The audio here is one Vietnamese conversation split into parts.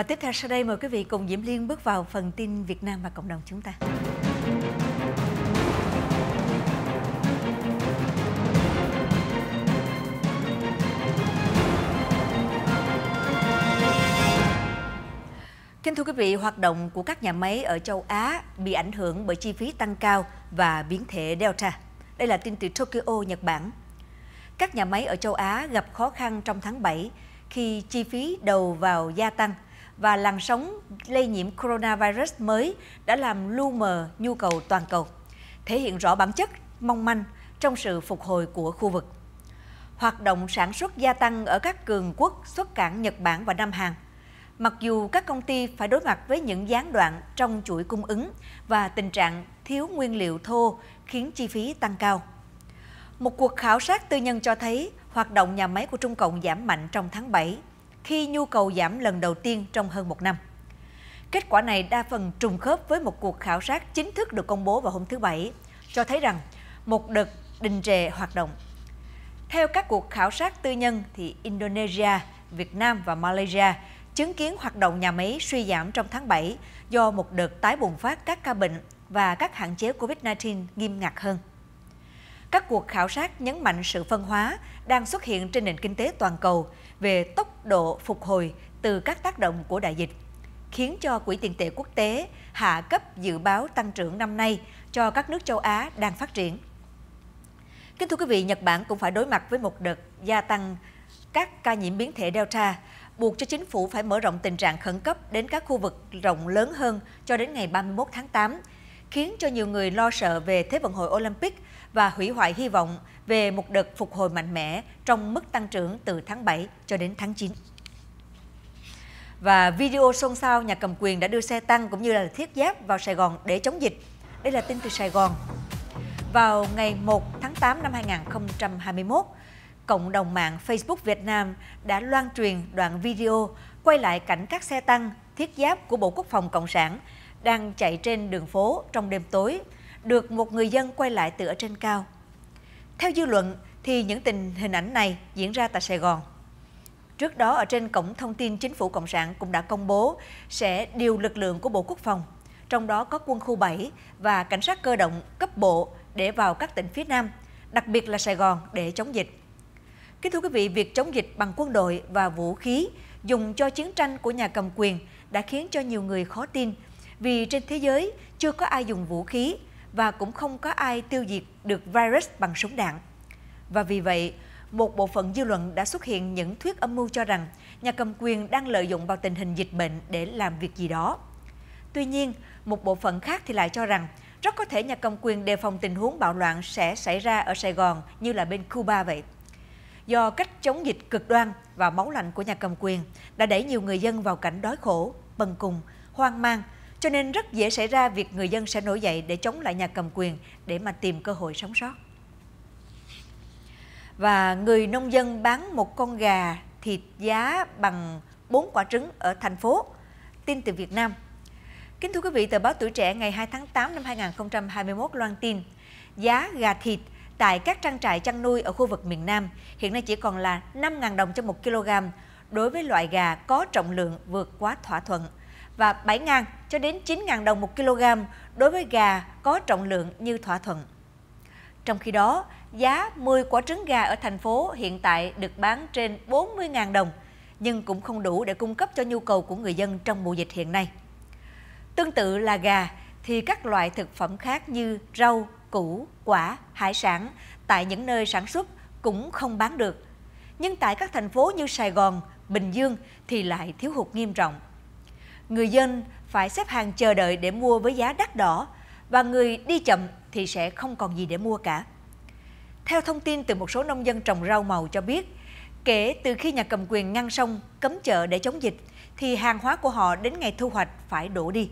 Và tiếp theo sau đây mời quý vị cùng Diễm Liên bước vào phần tin Việt Nam và cộng đồng chúng ta. Kính thưa quý vị, hoạt động của các nhà máy ở châu Á bị ảnh hưởng bởi chi phí tăng cao và biến thể Delta. Đây là tin từ Tokyo, Nhật Bản. Các nhà máy ở châu Á gặp khó khăn trong tháng 7 khi chi phí đầu vào gia tăng – và làn sóng lây nhiễm coronavirus mới đã làm lu mờ nhu cầu toàn cầu, thể hiện rõ bản chất mong manh trong sự phục hồi của khu vực. Hoạt động sản xuất gia tăng ở các cường quốc xuất cảng Nhật Bản và Nam Hàn. Mặc dù các công ty phải đối mặt với những gián đoạn trong chuỗi cung ứng và tình trạng thiếu nguyên liệu thô khiến chi phí tăng cao. Một cuộc khảo sát tư nhân cho thấy hoạt động nhà máy của Trung Cộng giảm mạnh trong tháng 7 khi nhu cầu giảm lần đầu tiên trong hơn một năm. Kết quả này đa phần trùng khớp với một cuộc khảo sát chính thức được công bố vào hôm thứ Bảy, cho thấy rằng một đợt đình trệ hoạt động. Theo các cuộc khảo sát tư nhân, thì Indonesia, Việt Nam và Malaysia chứng kiến hoạt động nhà máy suy giảm trong tháng 7 do một đợt tái bùng phát các ca bệnh và các hạn chế COVID-19 nghiêm ngặt hơn các cuộc khảo sát nhấn mạnh sự phân hóa đang xuất hiện trên nền kinh tế toàn cầu về tốc độ phục hồi từ các tác động của đại dịch, khiến cho Quỹ tiền tệ quốc tế hạ cấp dự báo tăng trưởng năm nay cho các nước châu Á đang phát triển. Kính thưa quý vị, Nhật Bản cũng phải đối mặt với một đợt gia tăng các ca nhiễm biến thể Delta, buộc cho chính phủ phải mở rộng tình trạng khẩn cấp đến các khu vực rộng lớn hơn cho đến ngày 31 tháng 8, khiến cho nhiều người lo sợ về Thế vận hội Olympic và hủy hoại hy vọng về một đợt phục hồi mạnh mẽ trong mức tăng trưởng từ tháng 7 cho đến tháng 9. Và video xôn xao nhà cầm quyền đã đưa xe tăng cũng như là thiết giáp vào Sài Gòn để chống dịch. Đây là tin từ Sài Gòn. Vào ngày 1 tháng 8 năm 2021, cộng đồng mạng Facebook Việt Nam đã loan truyền đoạn video quay lại cảnh các xe tăng, thiết giáp của Bộ Quốc phòng Cộng sản đang chạy trên đường phố trong đêm tối được một người dân quay lại từ ở trên cao. Theo dư luận thì những tình hình ảnh này diễn ra tại Sài Gòn. Trước đó ở trên cổng thông tin chính phủ Cộng sản cũng đã công bố sẽ điều lực lượng của Bộ Quốc phòng, trong đó có quân khu 7 và cảnh sát cơ động cấp bộ để vào các tỉnh phía Nam, đặc biệt là Sài Gòn để chống dịch. Kính thưa quý vị, việc chống dịch bằng quân đội và vũ khí dùng cho chiến tranh của nhà cầm quyền đã khiến cho nhiều người khó tin vì trên thế giới chưa có ai dùng vũ khí và cũng không có ai tiêu diệt được virus bằng súng đạn. Và vì vậy, một bộ phận dư luận đã xuất hiện những thuyết âm mưu cho rằng nhà cầm quyền đang lợi dụng vào tình hình dịch bệnh để làm việc gì đó. Tuy nhiên, một bộ phận khác thì lại cho rằng rất có thể nhà cầm quyền đề phòng tình huống bạo loạn sẽ xảy ra ở Sài Gòn như là bên Cuba vậy. Do cách chống dịch cực đoan và máu lạnh của nhà cầm quyền đã đẩy nhiều người dân vào cảnh đói khổ, bần cùng, hoang mang cho nên rất dễ xảy ra việc người dân sẽ nổi dậy để chống lại nhà cầm quyền để mà tìm cơ hội sống sót. Và người nông dân bán một con gà thịt giá bằng 4 quả trứng ở thành phố. Tin từ Việt Nam. Kính thưa quý vị, tờ báo Tuổi Trẻ ngày 2 tháng 8 năm 2021 loan tin giá gà thịt tại các trang trại chăn nuôi ở khu vực miền Nam hiện nay chỉ còn là 5.000 đồng cho 1 kg đối với loại gà có trọng lượng vượt quá thỏa thuận và 7.000 cho đến 9.000 đồng 1 kg đối với gà có trọng lượng như thỏa thuận. Trong khi đó, giá 10 quả trứng gà ở thành phố hiện tại được bán trên 40.000 đồng, nhưng cũng không đủ để cung cấp cho nhu cầu của người dân trong mùa dịch hiện nay. Tương tự là gà, thì các loại thực phẩm khác như rau, củ, quả, hải sản tại những nơi sản xuất cũng không bán được. Nhưng tại các thành phố như Sài Gòn, Bình Dương thì lại thiếu hụt nghiêm trọng người dân phải xếp hàng chờ đợi để mua với giá đắt đỏ và người đi chậm thì sẽ không còn gì để mua cả. Theo thông tin từ một số nông dân trồng rau màu cho biết, kể từ khi nhà cầm quyền ngăn sông cấm chợ để chống dịch thì hàng hóa của họ đến ngày thu hoạch phải đổ đi.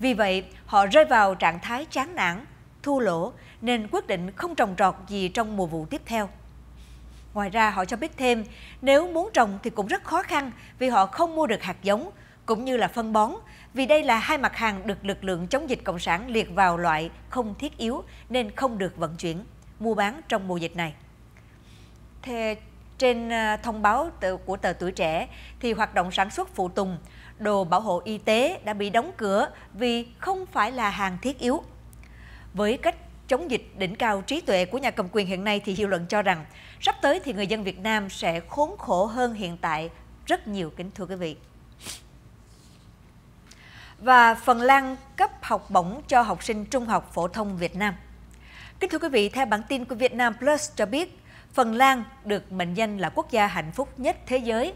Vì vậy, họ rơi vào trạng thái chán nản, thua lỗ nên quyết định không trồng trọt gì trong mùa vụ tiếp theo. Ngoài ra họ cho biết thêm, nếu muốn trồng thì cũng rất khó khăn vì họ không mua được hạt giống cũng như là phân bón, vì đây là hai mặt hàng được lực lượng chống dịch Cộng sản liệt vào loại không thiết yếu nên không được vận chuyển, mua bán trong mùa dịch này. Thế trên à, thông báo của tờ Tuổi Trẻ thì hoạt động sản xuất phụ tùng, đồ bảo hộ y tế đã bị đóng cửa vì không phải là hàng thiết yếu. Với cách chống dịch đỉnh cao trí tuệ của nhà cầm quyền hiện nay thì dư luận cho rằng sắp tới thì người dân Việt Nam sẽ khốn khổ hơn hiện tại rất nhiều kính thưa quý vị và Phần Lan cấp học bổng cho học sinh trung học phổ thông Việt Nam. Kính thưa quý vị, theo bản tin của Việt Nam Plus cho biết, Phần Lan được mệnh danh là quốc gia hạnh phúc nhất thế giới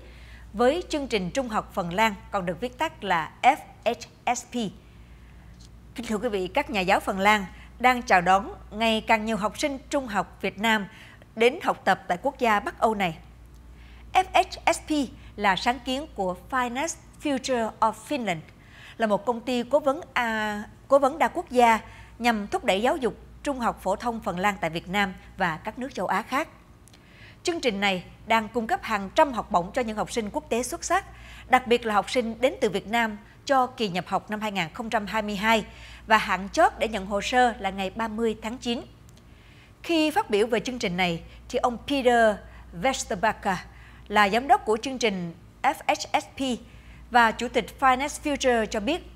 với chương trình trung học Phần Lan còn được viết tắt là FHSP. Kính thưa quý vị, các nhà giáo Phần Lan đang chào đón ngày càng nhiều học sinh trung học Việt Nam đến học tập tại quốc gia Bắc Âu này. FHSP là sáng kiến của Finance Future of Finland – là một công ty cố vấn à, cố vấn đa quốc gia nhằm thúc đẩy giáo dục trung học phổ thông Phần Lan tại Việt Nam và các nước châu Á khác. Chương trình này đang cung cấp hàng trăm học bổng cho những học sinh quốc tế xuất sắc, đặc biệt là học sinh đến từ Việt Nam cho kỳ nhập học năm 2022 và hạn chót để nhận hồ sơ là ngày 30 tháng 9. Khi phát biểu về chương trình này, thì ông Peter Westerbacher là giám đốc của chương trình FHSP và Chủ tịch Finance Future cho biết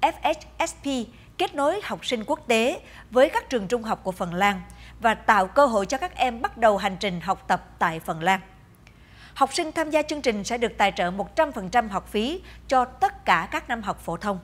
FHSP kết nối học sinh quốc tế với các trường trung học của Phần Lan và tạo cơ hội cho các em bắt đầu hành trình học tập tại Phần Lan. Học sinh tham gia chương trình sẽ được tài trợ 100% học phí cho tất cả các năm học phổ thông.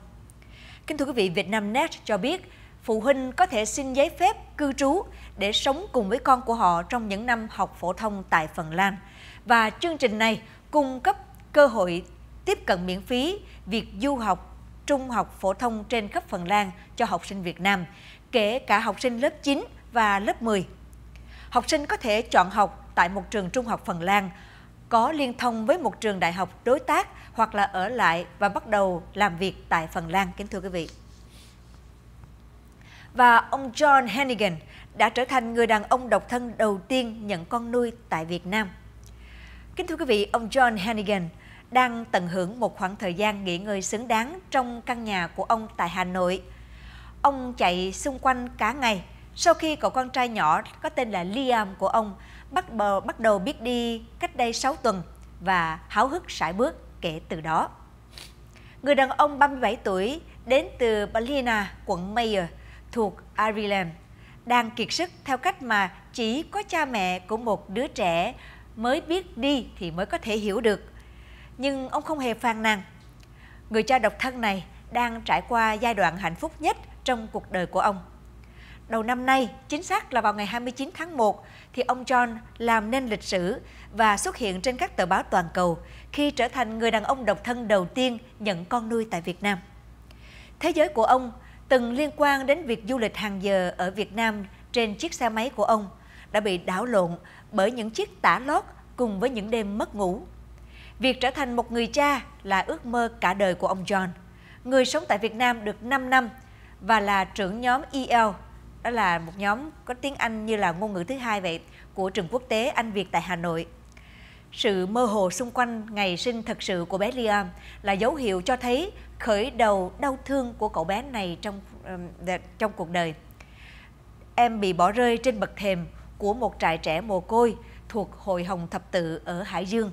Kính thưa quý vị, Vietnamnet cho biết phụ huynh có thể xin giấy phép cư trú để sống cùng với con của họ trong những năm học phổ thông tại Phần Lan. Và chương trình này cung cấp cơ hội tiếp cận miễn phí việc du học, trung học phổ thông trên khắp Phần Lan cho học sinh Việt Nam, kể cả học sinh lớp 9 và lớp 10. Học sinh có thể chọn học tại một trường trung học Phần Lan có liên thông với một trường đại học đối tác hoặc là ở lại và bắt đầu làm việc tại Phần Lan, kính thưa quý vị. Và ông John Hennigan đã trở thành người đàn ông độc thân đầu tiên nhận con nuôi tại Việt Nam. Kính thưa quý vị, ông John Hennigan đang tận hưởng một khoảng thời gian nghỉ ngơi xứng đáng trong căn nhà của ông tại Hà Nội. Ông chạy xung quanh cả ngày sau khi cậu con trai nhỏ có tên là Liam của ông bắt bờ bắt đầu biết đi cách đây 6 tuần và háo hức sải bước kể từ đó. Người đàn ông 37 tuổi đến từ Ballina, quận Mayer, thuộc Ireland, đang kiệt sức theo cách mà chỉ có cha mẹ của một đứa trẻ mới biết đi thì mới có thể hiểu được nhưng ông không hề phàn nàn. Người cha độc thân này đang trải qua giai đoạn hạnh phúc nhất trong cuộc đời của ông. Đầu năm nay, chính xác là vào ngày 29 tháng 1, thì ông John làm nên lịch sử và xuất hiện trên các tờ báo toàn cầu khi trở thành người đàn ông độc thân đầu tiên nhận con nuôi tại Việt Nam. Thế giới của ông từng liên quan đến việc du lịch hàng giờ ở Việt Nam trên chiếc xe máy của ông đã bị đảo lộn bởi những chiếc tả lót cùng với những đêm mất ngủ Việc trở thành một người cha là ước mơ cả đời của ông John. Người sống tại Việt Nam được 5 năm và là trưởng nhóm EL, đó là một nhóm có tiếng Anh như là ngôn ngữ thứ hai vậy của trường quốc tế Anh Việt tại Hà Nội. Sự mơ hồ xung quanh ngày sinh thật sự của bé Liam là dấu hiệu cho thấy khởi đầu đau thương của cậu bé này trong trong cuộc đời. Em bị bỏ rơi trên bậc thềm của một trại trẻ mồ côi thuộc Hội Hồng Thập Tự ở Hải Dương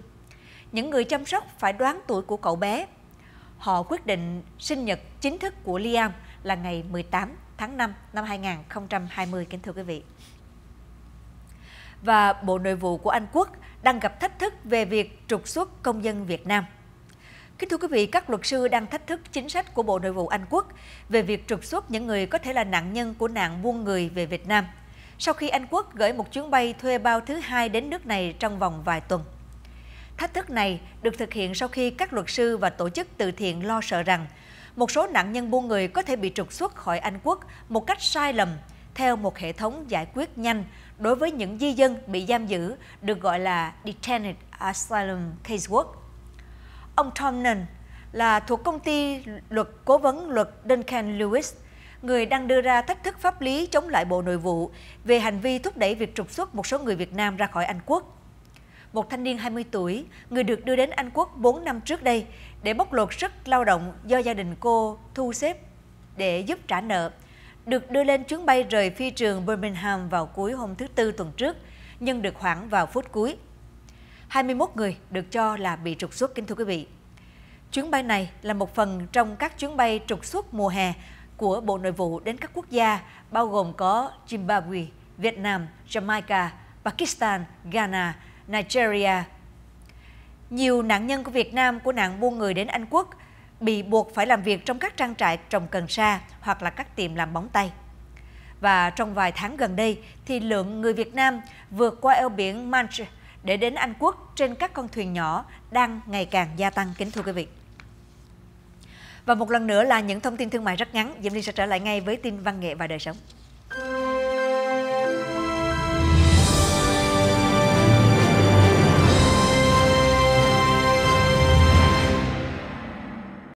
những người chăm sóc phải đoán tuổi của cậu bé. Họ quyết định sinh nhật chính thức của Liam là ngày 18 tháng 5 năm 2020, kính thưa quý vị. Và Bộ Nội vụ của Anh Quốc đang gặp thách thức về việc trục xuất công dân Việt Nam. Kính thưa quý vị, các luật sư đang thách thức chính sách của Bộ Nội vụ Anh Quốc về việc trục xuất những người có thể là nạn nhân của nạn buôn người về Việt Nam sau khi Anh Quốc gửi một chuyến bay thuê bao thứ hai đến nước này trong vòng vài tuần. Thách thức này được thực hiện sau khi các luật sư và tổ chức từ thiện lo sợ rằng một số nạn nhân buôn người có thể bị trục xuất khỏi Anh quốc một cách sai lầm theo một hệ thống giải quyết nhanh đối với những di dân bị giam giữ được gọi là Detained Asylum Casework. Ông Tomnan là thuộc công ty luật cố vấn luật Duncan Lewis, người đang đưa ra thách thức pháp lý chống lại Bộ Nội vụ về hành vi thúc đẩy việc trục xuất một số người Việt Nam ra khỏi Anh quốc một thanh niên 20 tuổi, người được đưa đến Anh Quốc 4 năm trước đây để bóc lột sức lao động do gia đình cô thu xếp để giúp trả nợ, được đưa lên chuyến bay rời phi trường Birmingham vào cuối hôm thứ Tư tuần trước, nhưng được hoãn vào phút cuối. 21 người được cho là bị trục xuất, kính thưa quý vị. Chuyến bay này là một phần trong các chuyến bay trục xuất mùa hè của Bộ Nội vụ đến các quốc gia bao gồm có Zimbabwe, Việt Nam, Jamaica, Pakistan, Ghana, Nigeria. Nhiều nạn nhân của Việt Nam của nạn buôn người đến Anh Quốc bị buộc phải làm việc trong các trang trại trồng cần sa hoặc là các tiệm làm bóng tay. Và trong vài tháng gần đây thì lượng người Việt Nam vượt qua eo biển Manche để đến Anh Quốc trên các con thuyền nhỏ đang ngày càng gia tăng kính thưa quý vị. Và một lần nữa là những thông tin thương mại rất ngắn, Diễm Ly sẽ trở lại ngay với tin văn nghệ và đời sống.